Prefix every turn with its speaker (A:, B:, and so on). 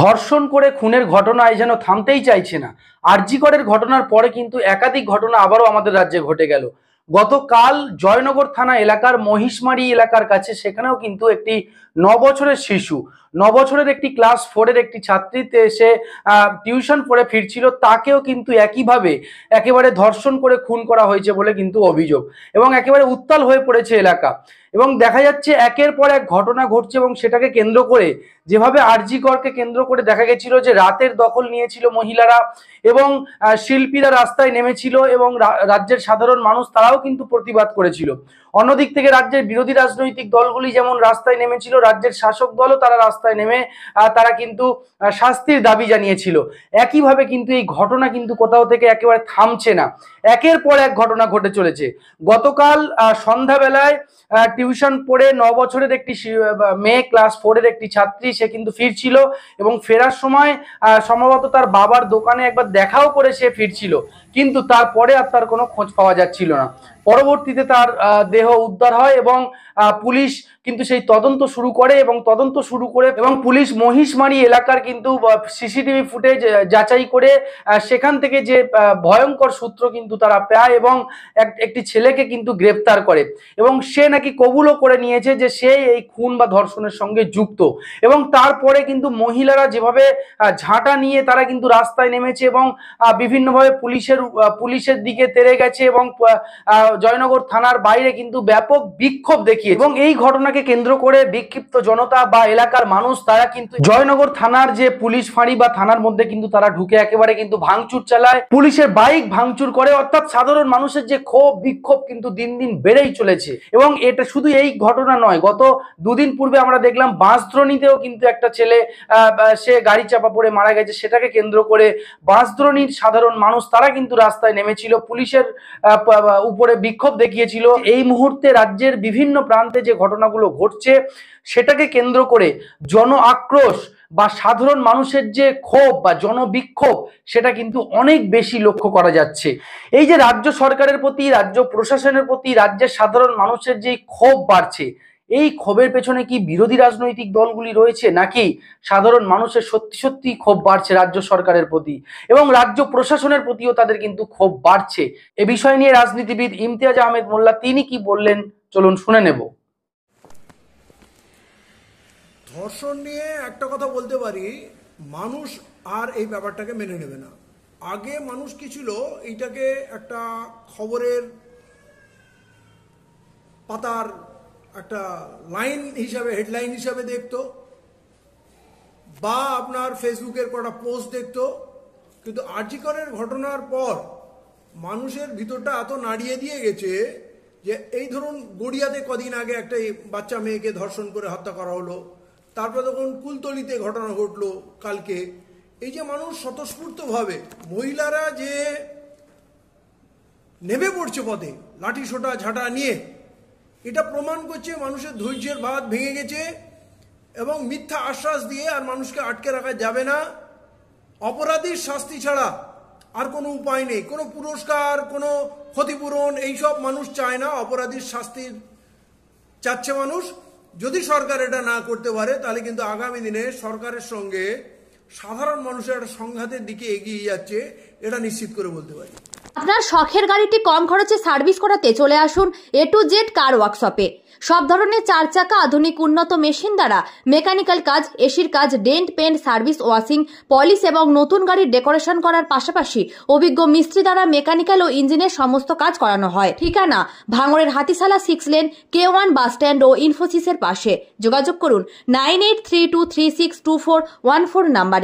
A: ধর্ষণ করে খুনের ঘটনায় যেন থামতেই চাইছে না আরজিকরের ঘটনার পরে কিন্তু একাধিক ঘটনা আবারও আমাদের রাজ্যে ঘটে গেল গতকাল জয়নগর থানা এলাকার মহিষমারি এলাকার কাছে সেখানেও কিন্তু একটি নবছরের শিশু নবছরের একটি ক্লাস ফোরের একটি ছাত্রীতে এসে টিউশন পড়ে ফিরছিল তাকেও কিন্তু একইভাবে একেবারে ধর্ষণ করে খুন করা হয়েছে বলে কিন্তু অভিযোগ এবং একেবারে উত্তাল হয়ে পড়েছে এলাকা এবং দেখা যাচ্ছে একের পর এক ঘটনা ঘটছে এবং সেটাকে কেন্দ্র করে যেভাবে আরজি করকে কেন্দ্র করে দেখা গেছিল যে রাতের দখল নিয়েছিল মহিলারা এবং শিল্পীরা রাস্তায় নেমেছিল এবং রাজ্যের সাধারণ মানুষ তারাও কিন্তু প্রতিবাদ করেছিল অন্যদিক থেকে রাজ্যের বিরোধী রাজনৈতিক দলগুলি যেমন রাস্তায় নেমেছিল রাজ্যের শাসক দলও তারা রাস্তায় নেমে তারা কিন্তু শাস্তির দাবি জানিয়েছিল একইভাবে কিন্তু এই ঘটনা কিন্তু কোথাও থেকে একেবারে থামছে না একের পর এক ঘটনা ঘটে চলেছে গতকাল সন্ধ্যাবেলায় টিউশন পড়ে ন বছরের একটি মেয়ে ক্লাস ফোরের একটি ছাত্রী সে কিন্তু ফিরছিল এবং ফেরার সময় সম্ভবত তার বাবার দোকানে একবার দেখাও করে সে ফিরছিল কিন্তু তারপরে আর তার কোনো খোঁজ পাওয়া যাচ্ছিল না পরবর্তীতে তার দেহ উদ্ধার হয় এবং পুলিশ কিন্তু সেই তদন্ত শুরু করে এবং তদন্ত শুরু করে এবং পুলিশ মহিষমারি এলাকার কিন্তু সিসিটিভি ফুটেজ যাচাই করে সেখান থেকে যে ভয়ঙ্কর সূত্র কিন্তু তারা পায় এবং একটি ছেলেকে কিন্তু গ্রেপ্তার করে এবং সে নাকি কবুলও করে নিয়েছে যে সে এই খুন বা ধর্ষণের সঙ্গে যুক্ত এবং তারপরে কিন্তু মহিলারা যেভাবে ঝাঁটা নিয়ে তারা কিন্তু রাস্তায় নেমেছে এবং বিভিন্নভাবে পুলিশের পুলিশের দিকে তেরে গেছে এবং জয়নগর থানার বাইরে কিন্তু ব্যাপক বিক্ষোভ দেখিয়ে এবং এই ঘটনাকে কেন্দ্র করে বিক্ষিপ্ত জনতা বা এলাকার মানুষ তারা কিন্তু জয়নগর থানার যে পুলিশ ফাঁড়ি বা থানার মধ্যে কিন্তু তারা ঢুকে একেবারে কিন্তু ভাঙচুর চালায় পুলিশের বাইক ভাঙচুর করে অর্থাৎ সাধারণ মানুষের যে ক্ষোভ বিক্ষোভ কিন্তু দিন দিন বেড়েই চলেছে এবং এটা শুধু এই ঘটনা নয় গত দুদিন পূর্বে আমরা দেখলাম বাঁশদ্রণীতেও কিন্তু একটা ছেলে সে গাড়ি চাপা পড়ে মারা গেছে সেটাকে কেন্দ্র করে বাঁশদ্রণীর সাধারণ মানুষ তারা কিন্তু রাস্তায় নেমেছিল পুলিশের উপরে বিক্ষোভ দেখিয়েছিল এই মুহূর্তে রাজ্যের বিভিন্ন প্রান্তে যে ঘটনাগুলো ঘটছে সেটাকে কেন্দ্র করে জন আক্রোশ বা সাধারণ মানুষের যে ক্ষোভ বা জনবিক্ষোভ সেটা কিন্তু অনেক বেশি লক্ষ্য করা যাচ্ছে এই যে রাজ্য সরকারের প্রতি রাজ্য প্রশাসনের প্রতি রাজ্যের সাধারণ মানুষের যে ক্ষোভ বাড়ছে এই ক্ষোভের পেছনে কি বিরোধী রাজনৈতিক দলগুলি রয়েছে নাকি সাধারণ মানুষের সত্যি সত্যি ক্ষোভ বাড়ছে রাজ্য সরকারের প্রতি এবং রাজ্য প্রশাসনের প্রতিও তাদের কিন্তু ক্ষোভ বাড়ছে এ বিষয় নিয়ে রাজনীতিবিদ ইমতিয়াজ আহমেদ মোল্লা তিনি কি বললেন চলুন শুনে নেব
B: ধর্ষণ নিয়ে একটা কথা বলতে পারি মানুষ আর এই ব্যাপারটাকে মেনে নেবে না আগে মানুষ কি ছিল এইটাকে একটা খবরের পাতার একটা লাইন হিসাবে হেডলাইন হিসাবে দেখত বা আপনার ফেসবুকের কটা পোস্ট দেখত কিন্তু আর্জিকরের ঘটনার পর মানুষের ভিতরটা এত নাড়িয়ে দিয়ে গেছে যে এই ধরুন গড়িয়াতে কদিন আগে একটা বাচ্চা মেয়েকে ধর্ষণ করে হত্যা করা হলো তারপরে তখন কুলতলিতে ঘটনা ঘটলো কালকে এই যে মানুষ স্বতঃস্ফূর্তভাবে মহিলারা যে নেমে পড়ছে পদে লাঠি সোটা ঝাঁটা নিয়ে এটা প্রমাণ করছে মানুষের ধৈর্যের ভাত ভেঙে গেছে এবং মিথ্যা আশ্বাস দিয়ে আর মানুষকে আটকে রাখা যাবে না অপরাধীর শাস্তি ছাড়া আর কোনো উপায় নেই কোনো পুরস্কার কোনো ক্ষতিপূরণ এইসব মানুষ চায় না অপরাধীর শাস্তির চাচ্ছে মানুষ যদি সরকার এটা না করতে পারে তাহলে কিন্তু আগামী দিনে সরকারের সঙ্গে সাধারণ মানুষের একটা সংঘাতের দিকে এগিয়ে যাচ্ছে এটা নিশ্চিত করে বলতে পারি
A: আপনার শখের গাড়িটি কম খরচে সার্ভিস করাতে চলে আসুন এ টু জেড কার ওয়ার্কশপে সব ধরনের চার চাকা আধুনিক উন্নত মেশিন দ্বারা মেকানিক্যাল কাজ এসির কাজ dent paint service washing polish এবং নতুন গাড়ির ডেকোরেশন করার পাশাপাশি অভিজ্ঞ মিস্ত্রি দ্বারা মেকানিক্যাল ও ইঞ্জিনের সমস্ত কাজ করানো হয় ঠিকানা ভাঙড়ের Hatishala six lane K one bus stand ও ইনফোসিসের পাশে যোগাযোগ করুন nine eight three two three six two four one four নাম্বারে